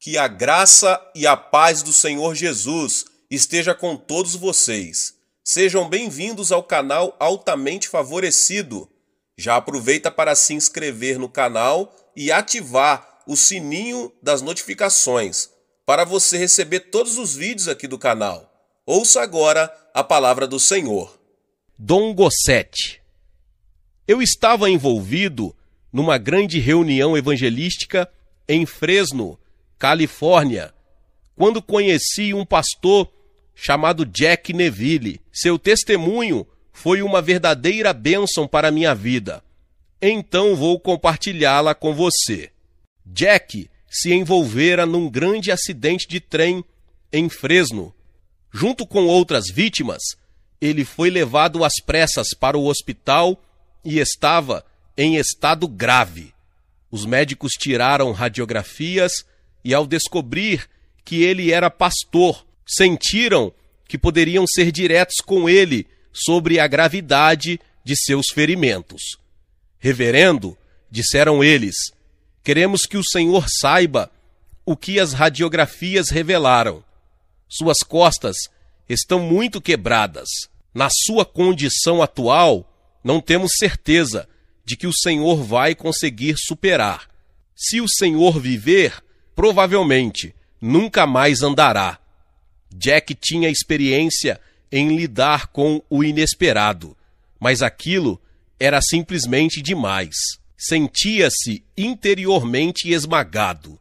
Que a graça e a paz do Senhor Jesus esteja com todos vocês. Sejam bem-vindos ao canal Altamente Favorecido. Já aproveita para se inscrever no canal e ativar o sininho das notificações para você receber todos os vídeos aqui do canal. Ouça agora a palavra do Senhor. Dom Gossete Eu estava envolvido numa grande reunião evangelística em Fresno, Califórnia, quando conheci um pastor chamado Jack Neville. Seu testemunho foi uma verdadeira bênção para minha vida. Então vou compartilhá-la com você. Jack se envolvera num grande acidente de trem em Fresno. Junto com outras vítimas, ele foi levado às pressas para o hospital e estava em estado grave. Os médicos tiraram radiografias e ao descobrir que ele era pastor, sentiram que poderiam ser diretos com ele sobre a gravidade de seus ferimentos. Reverendo, disseram eles, queremos que o Senhor saiba o que as radiografias revelaram. Suas costas estão muito quebradas. Na sua condição atual, não temos certeza de que o Senhor vai conseguir superar. Se o Senhor viver, provavelmente nunca mais andará. Jack tinha experiência em lidar com o inesperado, mas aquilo era simplesmente demais. Sentia-se interiormente esmagado.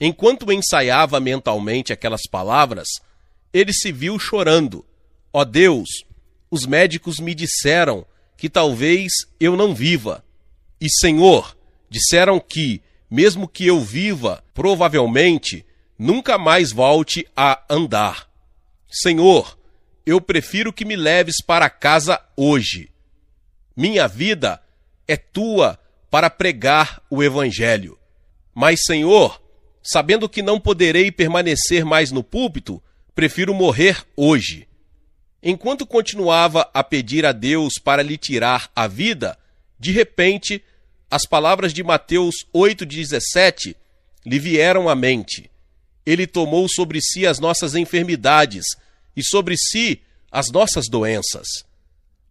Enquanto ensaiava mentalmente aquelas palavras, ele se viu chorando. Ó oh Deus, os médicos me disseram que talvez eu não viva. E, Senhor, disseram que, mesmo que eu viva, provavelmente nunca mais volte a andar. Senhor, eu prefiro que me leves para casa hoje. Minha vida é tua para pregar o Evangelho. Mas, Senhor, sabendo que não poderei permanecer mais no púlpito, prefiro morrer hoje. Enquanto continuava a pedir a Deus para lhe tirar a vida, de repente as palavras de Mateus 8,17 lhe vieram à mente. Ele tomou sobre si as nossas enfermidades e sobre si as nossas doenças.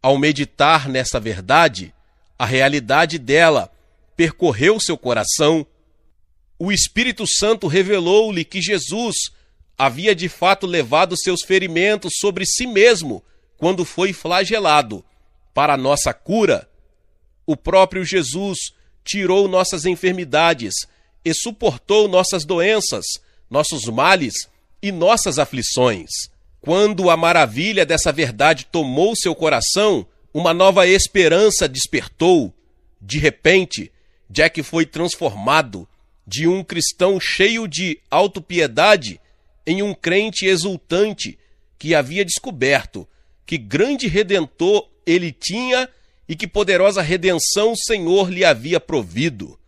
Ao meditar nessa verdade, a realidade dela percorreu seu coração. O Espírito Santo revelou-lhe que Jesus havia de fato levado seus ferimentos sobre si mesmo quando foi flagelado, para nossa cura o próprio Jesus tirou nossas enfermidades e suportou nossas doenças, nossos males e nossas aflições. Quando a maravilha dessa verdade tomou seu coração, uma nova esperança despertou. De repente, Jack foi transformado de um cristão cheio de autopiedade em um crente exultante que havia descoberto que grande redentor ele tinha e que poderosa redenção o Senhor lhe havia provido.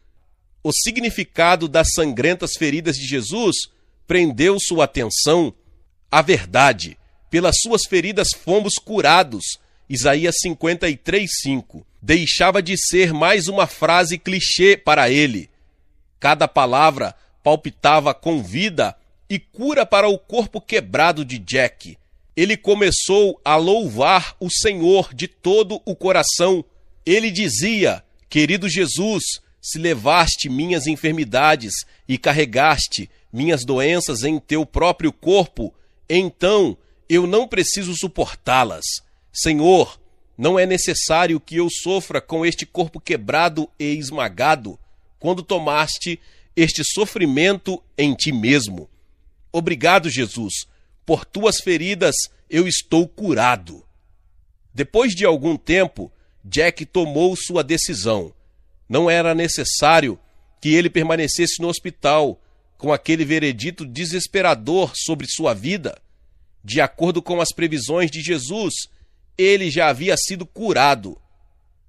O significado das sangrentas feridas de Jesus prendeu sua atenção A verdade. Pelas suas feridas fomos curados. Isaías 53:5. Deixava de ser mais uma frase clichê para ele. Cada palavra palpitava com vida e cura para o corpo quebrado de Jack ele começou a louvar o Senhor de todo o coração. Ele dizia: Querido Jesus, se levaste minhas enfermidades e carregaste minhas doenças em teu próprio corpo, então eu não preciso suportá-las. Senhor, não é necessário que eu sofra com este corpo quebrado e esmagado, quando tomaste este sofrimento em ti mesmo. Obrigado, Jesus por tuas feridas eu estou curado. Depois de algum tempo, Jack tomou sua decisão. Não era necessário que ele permanecesse no hospital com aquele veredito desesperador sobre sua vida. De acordo com as previsões de Jesus, ele já havia sido curado.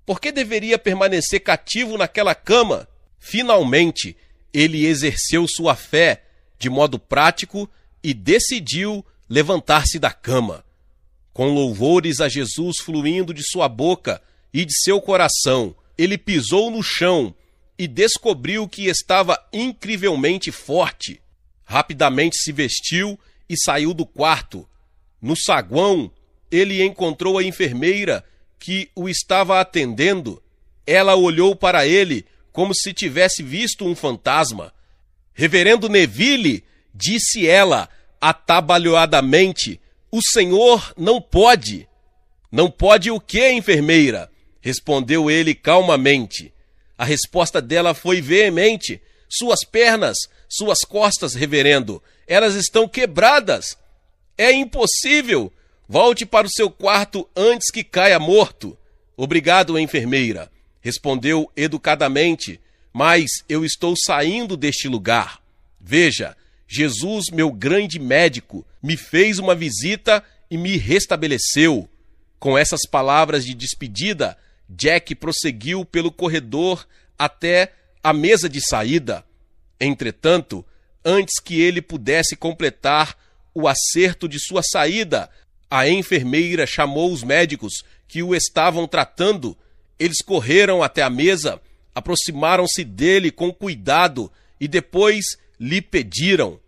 Por que deveria permanecer cativo naquela cama? Finalmente, ele exerceu sua fé de modo prático e decidiu levantar-se da cama. Com louvores a Jesus fluindo de sua boca e de seu coração, ele pisou no chão e descobriu que estava incrivelmente forte. Rapidamente se vestiu e saiu do quarto. No saguão, ele encontrou a enfermeira que o estava atendendo. Ela olhou para ele como se tivesse visto um fantasma. Reverendo Neville, Disse ela atabalhoadamente: O senhor não pode. Não pode o que, enfermeira? Respondeu ele calmamente. A resposta dela foi veemente: Suas pernas, suas costas, reverendo, elas estão quebradas. É impossível. Volte para o seu quarto antes que caia morto. Obrigado, enfermeira, respondeu educadamente, mas eu estou saindo deste lugar. Veja, Jesus, meu grande médico, me fez uma visita e me restabeleceu. Com essas palavras de despedida, Jack prosseguiu pelo corredor até a mesa de saída. Entretanto, antes que ele pudesse completar o acerto de sua saída, a enfermeira chamou os médicos que o estavam tratando. Eles correram até a mesa, aproximaram-se dele com cuidado e depois lhe pediram: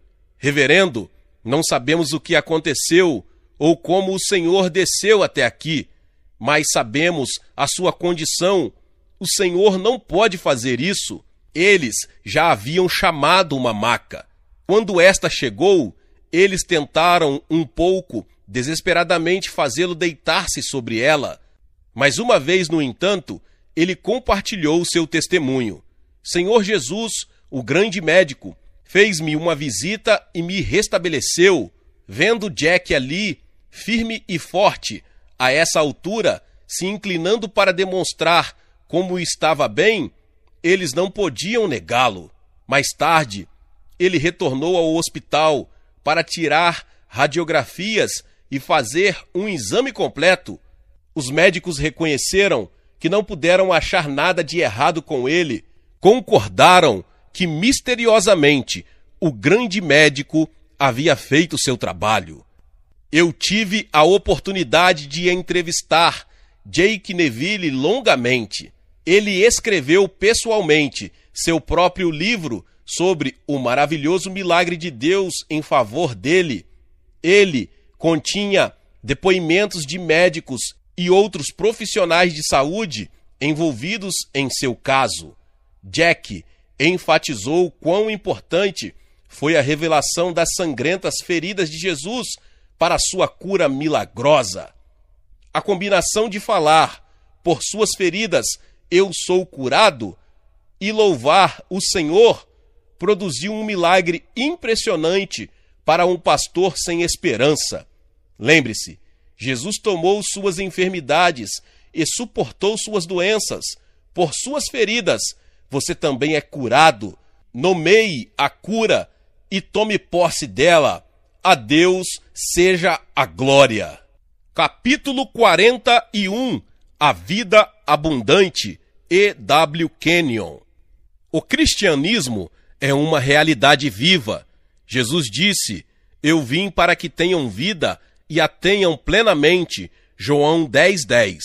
Reverendo, não sabemos o que aconteceu ou como o Senhor desceu até aqui, mas sabemos a sua condição. O Senhor não pode fazer isso. Eles já haviam chamado uma maca. Quando esta chegou, eles tentaram um pouco, desesperadamente, fazê-lo deitar-se sobre ela. Mas uma vez, no entanto, ele compartilhou seu testemunho. Senhor Jesus, o grande médico, Fez-me uma visita e me restabeleceu, vendo Jack ali, firme e forte, a essa altura, se inclinando para demonstrar como estava bem, eles não podiam negá-lo. Mais tarde, ele retornou ao hospital para tirar radiografias e fazer um exame completo. Os médicos reconheceram que não puderam achar nada de errado com ele, concordaram que misteriosamente o grande médico havia feito seu trabalho. Eu tive a oportunidade de entrevistar Jake Neville longamente. Ele escreveu pessoalmente seu próprio livro sobre o maravilhoso milagre de Deus em favor dele. Ele continha depoimentos de médicos e outros profissionais de saúde envolvidos em seu caso. Jack enfatizou quão importante foi a revelação das sangrentas feridas de Jesus para sua cura milagrosa. A combinação de falar, por suas feridas eu sou curado, e louvar o Senhor produziu um milagre impressionante para um pastor sem esperança. Lembre-se, Jesus tomou suas enfermidades e suportou suas doenças. Por suas feridas você também é curado. Nomeie a cura e tome posse dela. A Deus seja a glória. Capítulo 41 A Vida Abundante E. W. Kenyon O cristianismo é uma realidade viva. Jesus disse: Eu vim para que tenham vida e a tenham plenamente. João 10:10. 10.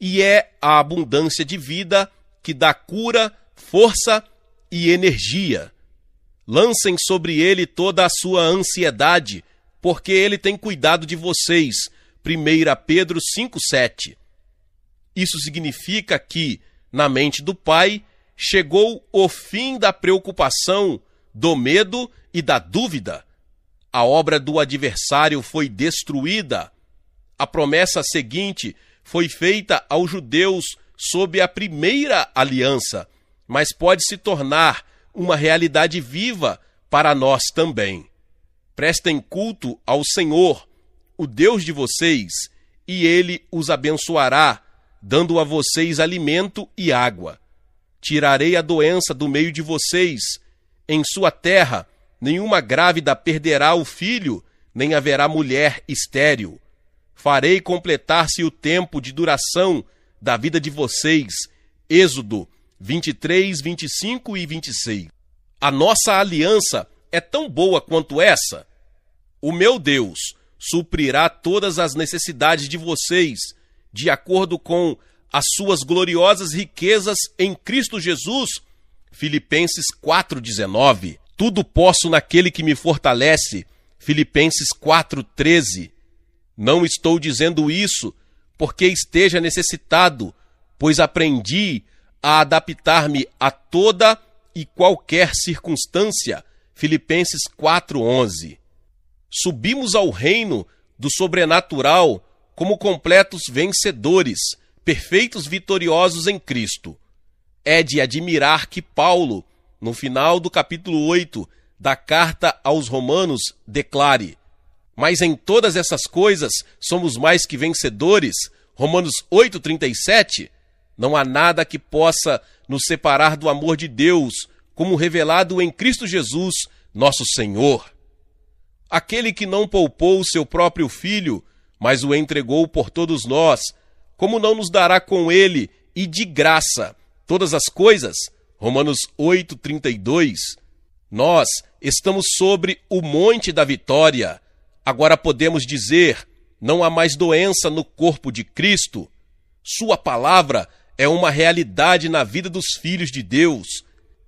E é a abundância de vida que dá cura, força e energia. Lancem sobre ele toda a sua ansiedade, porque ele tem cuidado de vocês. 1 Pedro 5,7. Isso significa que, na mente do Pai, chegou o fim da preocupação, do medo e da dúvida. A obra do adversário foi destruída. A promessa seguinte foi feita aos judeus sob a primeira aliança, mas pode se tornar uma realidade viva para nós também. Prestem culto ao Senhor, o Deus de vocês, e ele os abençoará, dando a vocês alimento e água. Tirarei a doença do meio de vocês. Em sua terra, nenhuma grávida perderá o filho, nem haverá mulher estéril. Farei completar-se o tempo de duração da vida de vocês. Êxodo 23, 25 e 26. A nossa aliança é tão boa quanto essa? O meu Deus suprirá todas as necessidades de vocês, de acordo com as suas gloriosas riquezas em Cristo Jesus. Filipenses 4:19. Tudo posso naquele que me fortalece. Filipenses 4:13. Não estou dizendo isso porque esteja necessitado, pois aprendi a adaptar-me a toda e qualquer circunstância. Filipenses 4:11. Subimos ao reino do sobrenatural como completos vencedores, perfeitos vitoriosos em Cristo. É de admirar que Paulo, no final do capítulo 8 da carta aos Romanos, declare: mas em todas essas coisas somos mais que vencedores. Romanos 8:37. Não há nada que possa nos separar do amor de Deus, como revelado em Cristo Jesus, nosso Senhor. Aquele que não poupou o seu próprio filho, mas o entregou por todos nós, como não nos dará com ele e de graça todas as coisas? Romanos 8:32. Nós estamos sobre o monte da vitória Agora podemos dizer: não há mais doença no corpo de Cristo. Sua palavra é uma realidade na vida dos filhos de Deus.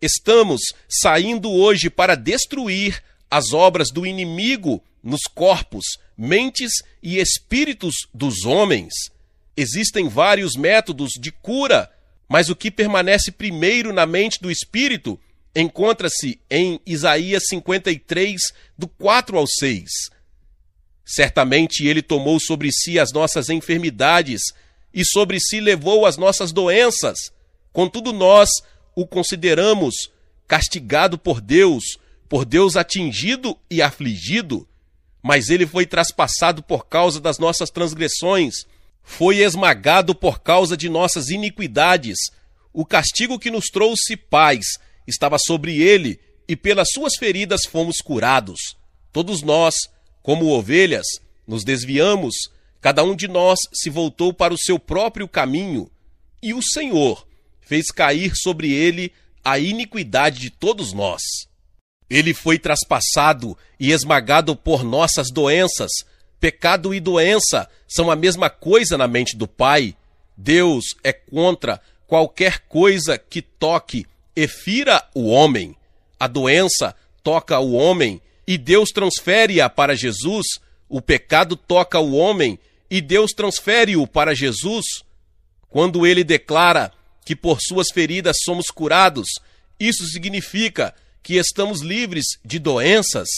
Estamos saindo hoje para destruir as obras do inimigo nos corpos, mentes e espíritos dos homens. Existem vários métodos de cura, mas o que permanece primeiro na mente do espírito encontra-se em Isaías 53, do 4 ao 6. Certamente ele tomou sobre si as nossas enfermidades e sobre si levou as nossas doenças. Contudo, nós o consideramos castigado por Deus, por Deus atingido e afligido. Mas ele foi traspassado por causa das nossas transgressões, foi esmagado por causa de nossas iniquidades. O castigo que nos trouxe paz estava sobre ele, e pelas suas feridas fomos curados. Todos nós como ovelhas, nos desviamos, cada um de nós se voltou para o seu próprio caminho, e o Senhor fez cair sobre ele a iniquidade de todos nós. Ele foi traspassado e esmagado por nossas doenças. Pecado e doença são a mesma coisa na mente do Pai. Deus é contra qualquer coisa que toque e fira o homem. A doença toca o homem e Deus transfere-a para Jesus, o pecado toca o homem e Deus transfere-o para Jesus. Quando ele declara que por suas feridas somos curados, isso significa que estamos livres de doenças.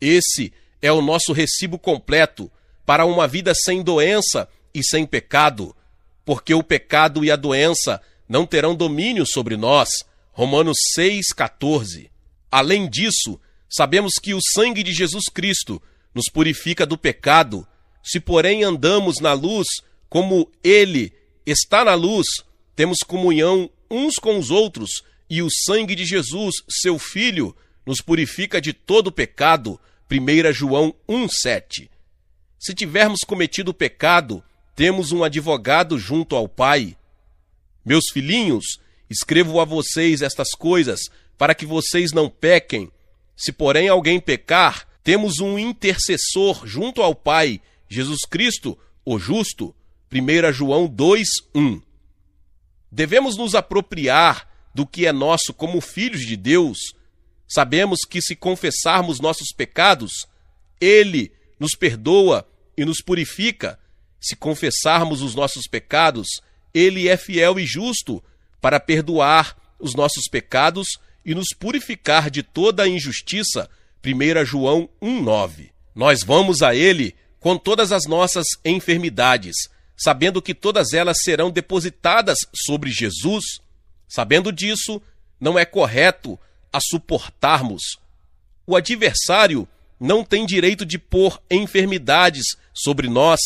Esse é o nosso recibo completo para uma vida sem doença e sem pecado, porque o pecado e a doença não terão domínio sobre nós. Romanos 6,14. Além disso, Sabemos que o sangue de Jesus Cristo nos purifica do pecado. Se, porém, andamos na luz, como Ele está na luz, temos comunhão uns com os outros, e o sangue de Jesus, seu Filho, nos purifica de todo pecado. 1 João 1,7 Se tivermos cometido pecado, temos um advogado junto ao Pai. Meus filhinhos, escrevo a vocês estas coisas para que vocês não pequem. Se, porém, alguém pecar, temos um intercessor junto ao Pai, Jesus Cristo, o justo. 1 João 2:1. Devemos nos apropriar do que é nosso como filhos de Deus. Sabemos que se confessarmos nossos pecados, ele nos perdoa e nos purifica. Se confessarmos os nossos pecados, ele é fiel e justo para perdoar os nossos pecados e nos purificar de toda a injustiça. 1 João 1,9. Nós vamos a Ele com todas as nossas enfermidades, sabendo que todas elas serão depositadas sobre Jesus. Sabendo disso, não é correto a suportarmos. O adversário não tem direito de pôr enfermidades sobre nós,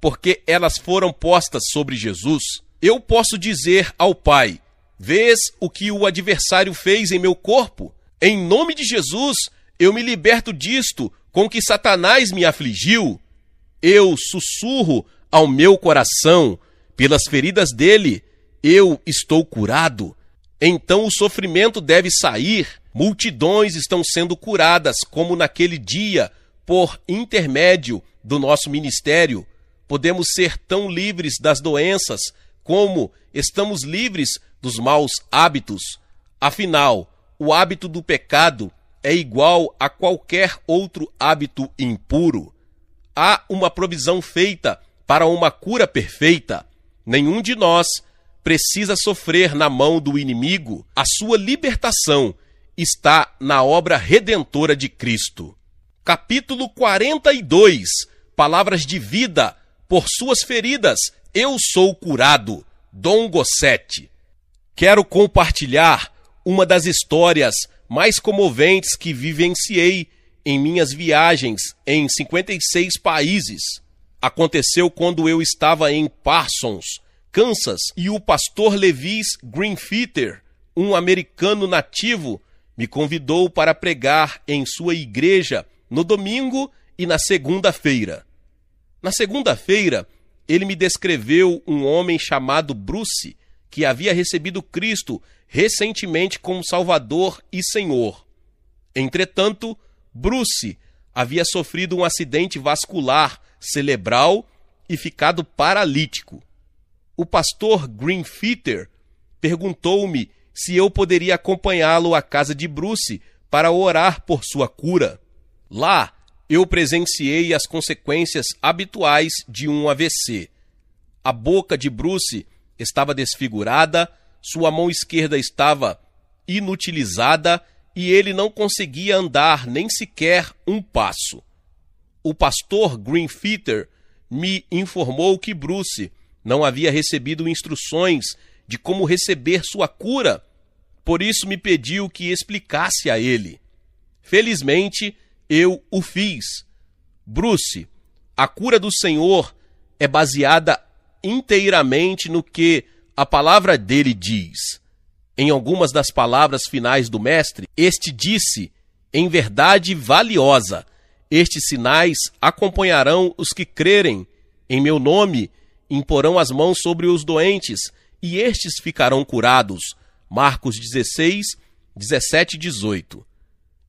porque elas foram postas sobre Jesus. Eu posso dizer ao Pai: Vês o que o adversário fez em meu corpo? Em nome de Jesus, eu me liberto disto com que Satanás me afligiu. Eu sussurro ao meu coração, pelas feridas dele, eu estou curado. Então o sofrimento deve sair. Multidões estão sendo curadas, como naquele dia, por intermédio do nosso ministério. Podemos ser tão livres das doenças como estamos livres dos maus hábitos. Afinal, o hábito do pecado é igual a qualquer outro hábito impuro. Há uma provisão feita para uma cura perfeita. Nenhum de nós precisa sofrer na mão do inimigo. A sua libertação está na obra redentora de Cristo. Capítulo 42 Palavras de vida. Por suas feridas eu sou curado. Dom Gossete. Quero compartilhar uma das histórias mais comoventes que vivenciei em minhas viagens em 56 países. Aconteceu quando eu estava em Parsons, Kansas, e o pastor Levis Greenfitter, um americano nativo, me convidou para pregar em sua igreja no domingo e na segunda-feira. Na segunda-feira, ele me descreveu um homem chamado Bruce, que havia recebido Cristo recentemente como Salvador e Senhor. Entretanto, Bruce havia sofrido um acidente vascular cerebral e ficado paralítico. O pastor Greenfitter perguntou-me se eu poderia acompanhá-lo à casa de Bruce para orar por sua cura. Lá, eu presenciei as consequências habituais de um AVC. A boca de Bruce estava desfigurada, sua mão esquerda estava inutilizada e ele não conseguia andar nem sequer um passo. O pastor Greenfeater me informou que Bruce não havia recebido instruções de como receber sua cura, por isso me pediu que explicasse a ele. Felizmente, eu o fiz. Bruce, a cura do Senhor é baseada inteiramente no que a palavra dele diz. Em algumas das palavras finais do Mestre, este disse, em verdade valiosa: Estes sinais acompanharão os que crerem. Em meu nome, imporão as mãos sobre os doentes, e estes ficarão curados. Marcos 16, 17 e 18.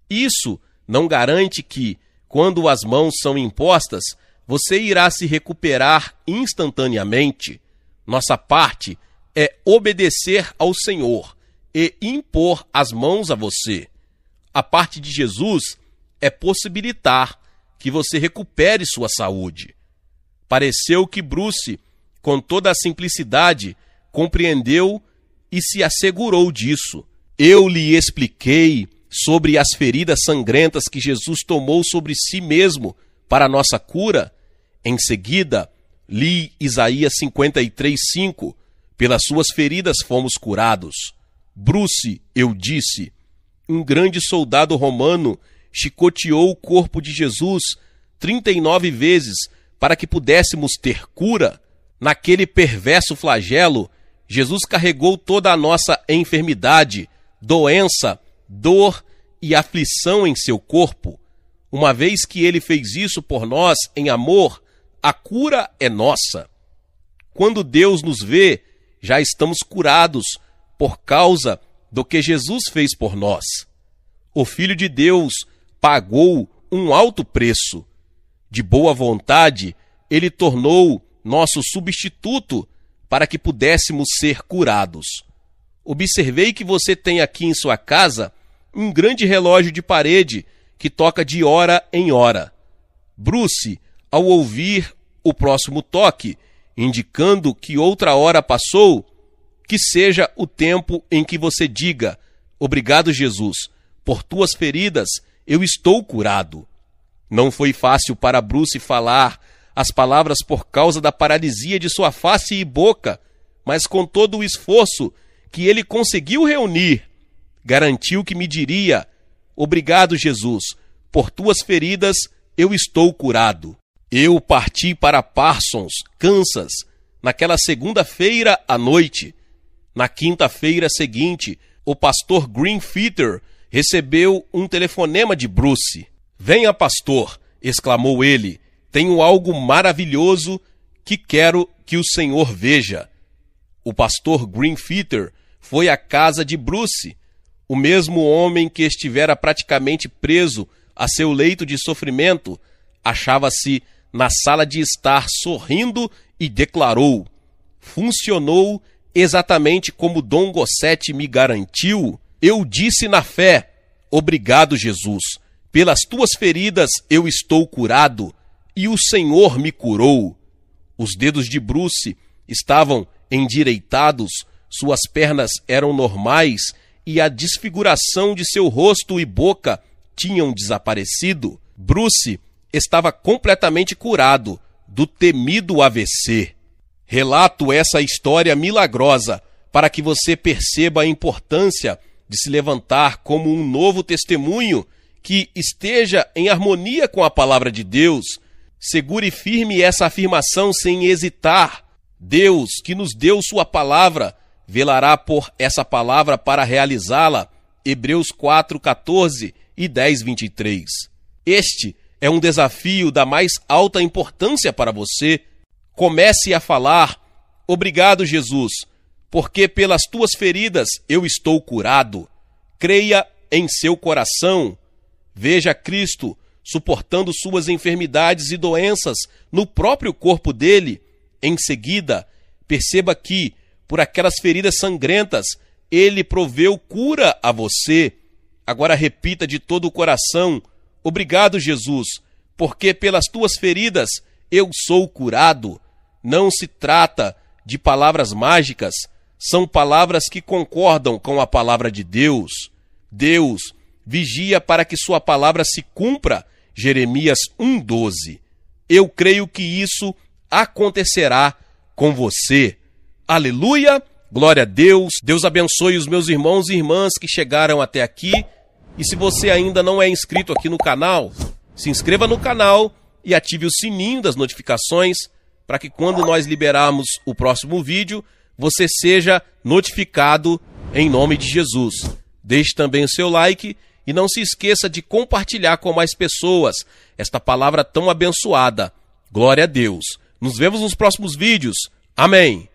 Isso não garante que, quando as mãos são impostas, você irá se recuperar instantaneamente. Nossa parte é obedecer ao Senhor e impor as mãos a você. A parte de Jesus é possibilitar que você recupere sua saúde. Pareceu que Bruce, com toda a simplicidade, compreendeu e se assegurou disso. Eu lhe expliquei sobre as feridas sangrentas que Jesus tomou sobre si mesmo para a nossa cura? Em seguida, li Isaías 53:5, pelas suas feridas fomos curados. Bruce, eu disse, um grande soldado romano chicoteou o corpo de Jesus 39 vezes para que pudéssemos ter cura. Naquele perverso flagelo, Jesus carregou toda a nossa enfermidade, doença, dor e aflição em seu corpo. Uma vez que ele fez isso por nós em amor, a cura é nossa. Quando Deus nos vê, já estamos curados por causa do que Jesus fez por nós. O Filho de Deus pagou um alto preço. De boa vontade, ele tornou nosso substituto para que pudéssemos ser curados. Observei que você tem aqui em sua casa um grande relógio de parede que toca de hora em hora. Bruce, ao ouvir o próximo toque, indicando que outra hora passou, que seja o tempo em que você diga: Obrigado, Jesus, por tuas feridas eu estou curado. Não foi fácil para Bruce falar as palavras por causa da paralisia de sua face e boca, mas com todo o esforço que ele conseguiu reunir, garantiu que me diria Obrigado, Jesus, por tuas feridas eu estou curado. Eu parti para Parsons, Kansas, naquela segunda-feira à noite. Na quinta-feira seguinte, o pastor Greenfeater recebeu um telefonema de Bruce. Venha, pastor, exclamou ele, tenho algo maravilhoso que quero que o senhor veja. O pastor Greenfeater foi à casa de Bruce o mesmo homem que estivera praticamente preso a seu leito de sofrimento, achava-se na sala de estar sorrindo e declarou: Funcionou exatamente como Dom Gossete me garantiu. Eu disse na fé: Obrigado, Jesus. Pelas tuas feridas eu estou curado, e o Senhor me curou. Os dedos de Bruce estavam endireitados, suas pernas eram normais e a desfiguração de seu rosto e boca tinham desaparecido, Bruce estava completamente curado do temido AVC. Relato essa história milagrosa para que você perceba a importância de se levantar como um novo testemunho que esteja em harmonia com a palavra de Deus. Segure firme essa afirmação sem hesitar. Deus, que nos deu Sua palavra, velará por essa palavra para realizá-la. Hebreus 4:14 e 10:23. Este é um desafio da mais alta importância para você. Comece a falar: Obrigado, Jesus, porque pelas tuas feridas eu estou curado. Creia em seu coração. Veja Cristo suportando suas enfermidades e doenças no próprio corpo dele. Em seguida, perceba que por aquelas feridas sangrentas, ele proveu cura a você. Agora repita de todo o coração: Obrigado, Jesus, porque pelas tuas feridas eu sou curado. Não se trata de palavras mágicas, são palavras que concordam com a palavra de Deus. Deus vigia para que sua palavra se cumpra. Jeremias 1:12. Eu creio que isso acontecerá com você. Aleluia, glória a Deus. Deus abençoe os meus irmãos e irmãs que chegaram até aqui. E se você ainda não é inscrito aqui no canal, se inscreva no canal e ative o sininho das notificações para que quando nós liberarmos o próximo vídeo, você seja notificado em nome de Jesus. Deixe também o seu like e não se esqueça de compartilhar com mais pessoas esta palavra tão abençoada. Glória a Deus. Nos vemos nos próximos vídeos. Amém.